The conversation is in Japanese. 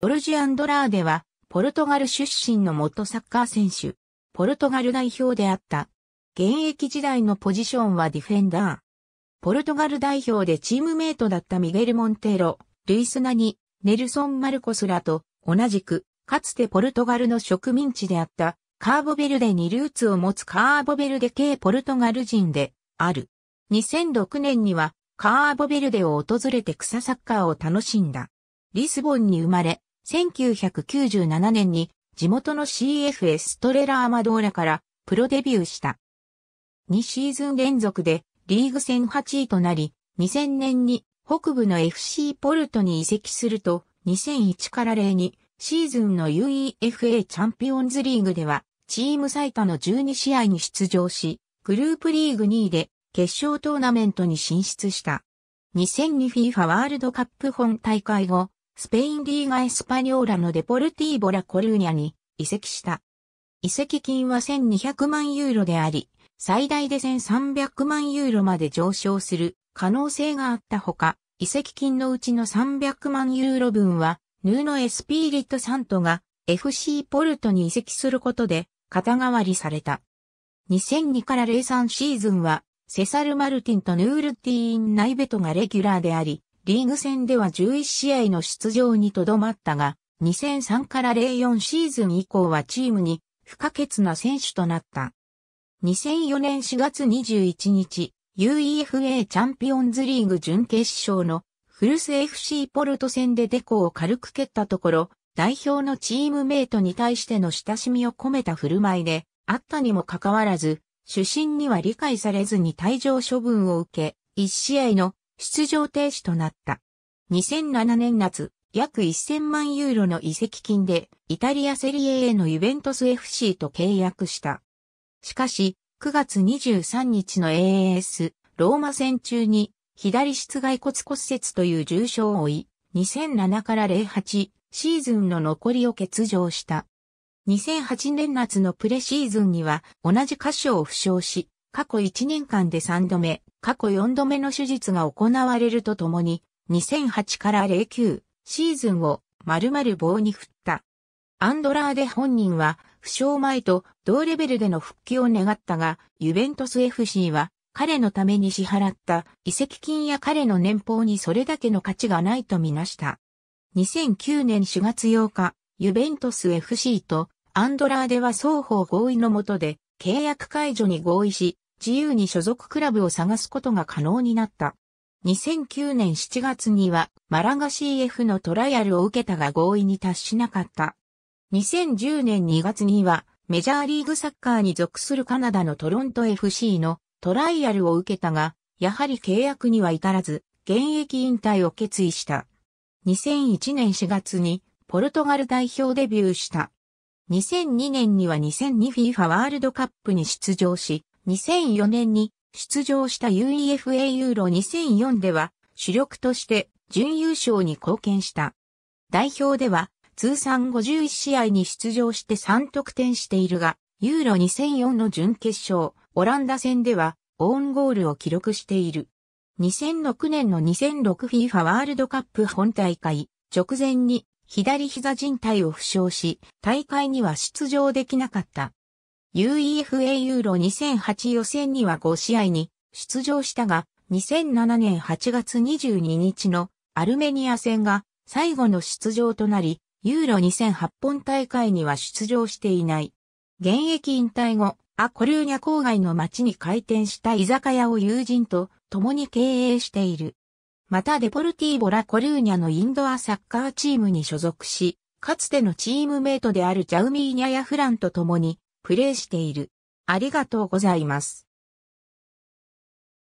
ジルジ・アンドラーデは、ポルトガル出身の元サッカー選手、ポルトガル代表であった。現役時代のポジションはディフェンダー。ポルトガル代表でチームメイトだったミゲル・モンテロ、ルイス・ナニ、ネルソン・マルコスらと、同じく、かつてポルトガルの植民地であった、カーボベルデにルーツを持つカーボベルデ系ポルトガル人で、ある。2006年には、カーボベルデを訪れて草サッカーを楽しんだ。リスボンに生まれ、1997年に地元の CF s トレラアマドーラからプロデビューした。2シーズン連続でリーグ戦8位となり、2000年に北部の FC ポルトに移籍すると、2001から0にシーズンの UEFA チャンピオンズリーグではチーム最多の12試合に出場し、グループリーグ2位で決勝トーナメントに進出した。2002FIFA ワールドカップ本大会後、スペインリーガエスパニョーラのデポルティーボラコルーニャに移籍した。移籍金は1200万ユーロであり、最大で1300万ユーロまで上昇する可能性があったほか、移籍金のうちの300万ユーロ分は、ヌーノ・エスピーリット・サントが FC ポルトに移籍することで肩代わりされた。2002から03シーズンは、セサル・マルティンとヌールティーン・ナイベトがレギュラーであり、リーグ戦では11試合の出場にとどまったが、2003から04シーズン以降はチームに不可欠な選手となった。2004年4月21日、UEFA チャンピオンズリーグ準決勝のフルス FC ポルト戦でデコを軽く蹴ったところ、代表のチームメイトに対しての親しみを込めた振る舞いで、あったにもかかわらず、主審には理解されずに退場処分を受け、1試合の出場停止となった。2007年夏、約1000万ユーロの移籍金で、イタリアセリエ A のユベントス FC と契約した。しかし、9月23日の AAS、ローマ戦中に、左室外骨骨折という重傷を負い、2007から08シーズンの残りを欠場した。2008年夏のプレシーズンには同じ箇所を負傷し、過去1年間で3度目、過去4度目の手術が行われるとともに、2008から09シーズンを丸々棒に振った。アンドラーデ本人は、負傷前と同レベルでの復帰を願ったが、ユベントス FC は、彼のために支払った遺跡金や彼の年俸にそれだけの価値がないとみなした。2009年4月8日、ユベントス FC とアンドラーデは双方合意のもとで契約解除に合意し、自由に所属クラブを探すことが可能になった。2009年7月にはマラガ CF のトライアルを受けたが合意に達しなかった。2010年2月にはメジャーリーグサッカーに属するカナダのトロント FC のトライアルを受けたが、やはり契約には至らず、現役引退を決意した。2001年4月にポルトガル代表デビューした。2002年には 2002FIFA ワールドカップに出場し、2004年に出場した UEFA ユーロ2004では主力として準優勝に貢献した。代表では通算51試合に出場して3得点しているが、ユーロ2004の準決勝、オランダ戦ではオーンゴールを記録している。2006年の 2006FIFA ワールドカップ本大会直前に左膝靭帯を負傷し、大会には出場できなかった。UEFA ユーロ2008予選には5試合に出場したが、2007年8月22日のアルメニア戦が最後の出場となり、ユーロ2008本大会には出場していない。現役引退後、アコルーニャ郊外の町に開店した居酒屋を友人と共に経営している。またデポルティーボ・ラ・コルーニャのインドアサッカーチームに所属し、かつてのチームメイトであるジャウミーニャやフランと共にプレーしている。ありがとうございます。